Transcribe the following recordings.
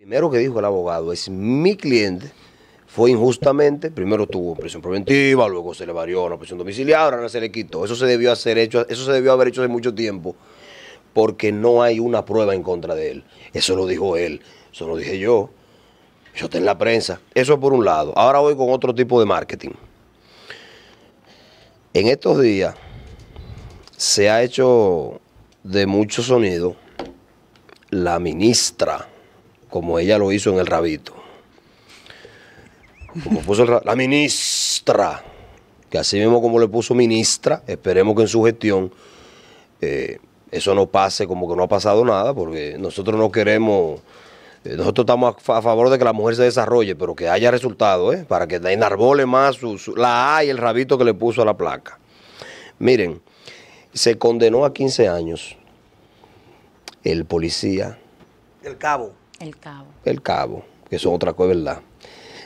Primero que dijo el abogado es mi cliente fue injustamente, primero tuvo prisión preventiva, luego se le varió la prisión domiciliaria, ahora se le quitó. Eso se debió hacer hecho, eso se debió haber hecho hace mucho tiempo, porque no hay una prueba en contra de él. Eso lo dijo él, eso lo dije yo. yo está en la prensa. Eso es por un lado. Ahora voy con otro tipo de marketing. En estos días se ha hecho de mucho sonido la ministra como ella lo hizo en el rabito. Como puso la ministra, que así mismo como le puso ministra, esperemos que en su gestión eh, eso no pase como que no ha pasado nada, porque nosotros no queremos, eh, nosotros estamos a, favor de que la mujer se desarrolle, pero que haya resultado, eh, para que enarbole más la A y el rabito que le puso a la placa. Miren, se condenó a 15 años el policía. El cabo el Cabo. El Cabo, que es otra cosa, ¿verdad?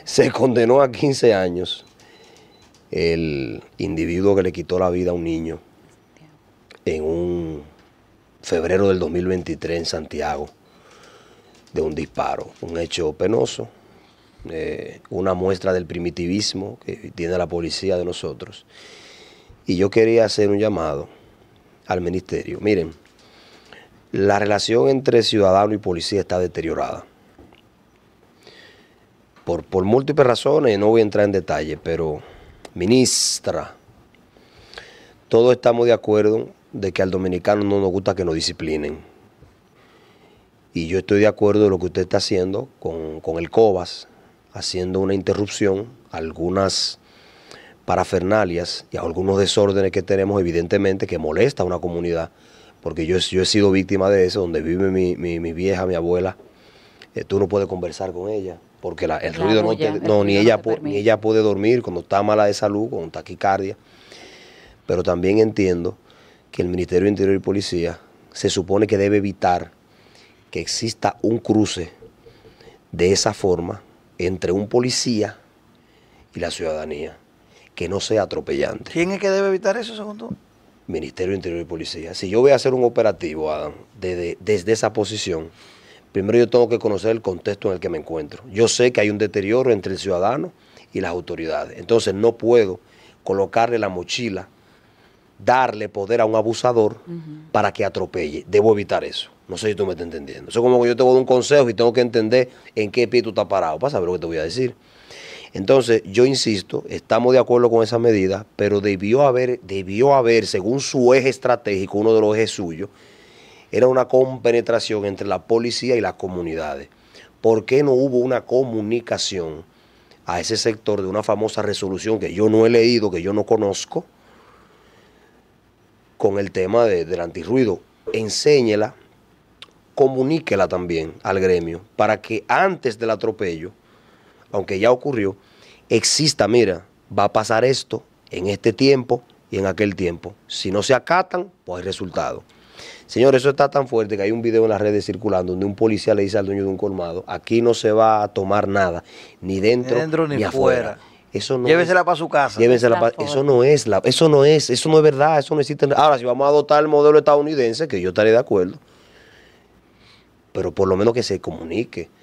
Se condenó a 15 años el individuo que le quitó la vida a un niño en un febrero del 2023 en Santiago de un disparo, un hecho penoso, eh, una muestra del primitivismo que tiene la policía de nosotros. Y yo quería hacer un llamado al ministerio. Miren, la relación entre ciudadano y policía está deteriorada. Por, múltiples razones, no voy a entrar en detalle, pero ministra, todos estamos de acuerdo de que al dominicano no nos gusta que nos disciplinen. Y yo estoy de acuerdo de lo que usted está haciendo con, con el COBAS, haciendo una interrupción a algunas parafernalias y a algunos desórdenes que tenemos, evidentemente, que molesta a una comunidad porque yo, he sido víctima de eso, donde vive mi, vieja, mi abuela, eh, tú no puedes conversar con ella, porque el ruido no, te, no ni, ella ni ella puede dormir cuando está mala de salud, con taquicardia. Pero también entiendo que el Ministerio Interior y Policía se supone que debe evitar que exista un cruce de esa forma entre un policía y la ciudadanía, que no sea atropellante. ¿Quién es que debe evitar eso, según tú? Ministerio Interior y Policía. Si yo voy a hacer un operativo, Adam, desde, esa posición, primero yo tengo que conocer el contexto en el que me encuentro. Yo sé que hay un deterioro entre el ciudadano y las autoridades. Entonces no puedo colocarle la mochila, darle poder a un abusador para que atropelle. Debo evitar eso. No sé si tú me estás entendiendo. Eso es como que yo te voy a dar un consejo y tengo que entender en qué pie tú estás parado para saber lo que te voy a decir. Entonces, yo insisto, estamos de acuerdo con esa medida, pero debió haber, debió haber, según su eje estratégico, uno de los ejes suyos, era una compenetración entre la policía y las comunidades. ¿Por qué no hubo una comunicación a ese sector de una famosa resolución que yo no he leído, que yo no conozco, con el tema del antirruido? Enséñela, comuníquela también al gremio para que antes del atropello aunque ya ocurrió, exista, mira, va a pasar esto en este tiempo y en aquel tiempo. Si no se acatan, pues hay resultado. Señor, eso está tan fuerte que hay un video en las redes circulando donde un policía le dice al dueño de un colmado, aquí no se va a tomar nada, ni dentro, ni, afuera. Eso no para su casa. eso no es eso no es, eso no es verdad, eso no existe. Ahora, si vamos a adoptar el modelo estadounidense, que yo estaré de acuerdo, pero por lo menos que se comunique.